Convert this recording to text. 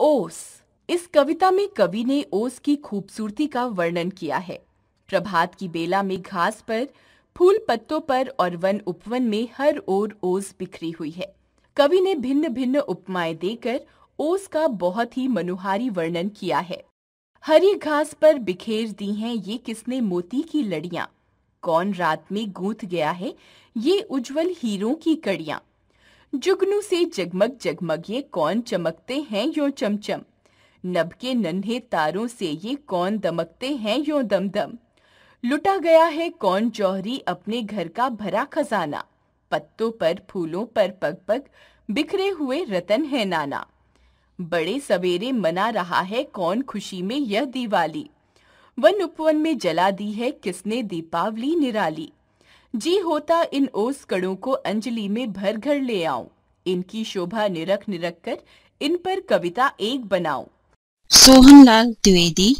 ओस इस कविता में कवि ने ओस की खूबसूरती का वर्णन किया है प्रभात की बेला में घास पर फूल पत्तों पर और वन उपवन में हर ओर ओस बिखरी हुई है कवि ने भिन्न भिन्न उपमाएं देकर ओस का बहुत ही मनोहारी वर्णन किया है हरी घास पर बिखेर दी हैं ये किसने मोती की लड़ियां कौन रात में गूंथ गया है ये उज्जवल हीरों की कड़ियां जुगनू से जगमग जगमग ये कौन चमकते हैं यो चमचम नभ के नन्हे तारों से ये कौन दमकते हैं यो दम दम लुटा गया है कौन जौहरी अपने घर का भरा खजाना पत्तों पर फूलों पर पग पग बिखरे हुए रतन है नाना बड़े सवेरे मना रहा है कौन खुशी में यह दिवाली वन उपवन में जला दी है किसने दीपावली निराली जी होता इन ओस कणों को अंजलि में भर घर ले आऊं इनकी शोभा निरख निरख कर इन पर कविता एक बनाऊं सोहनलाल द्विवेदी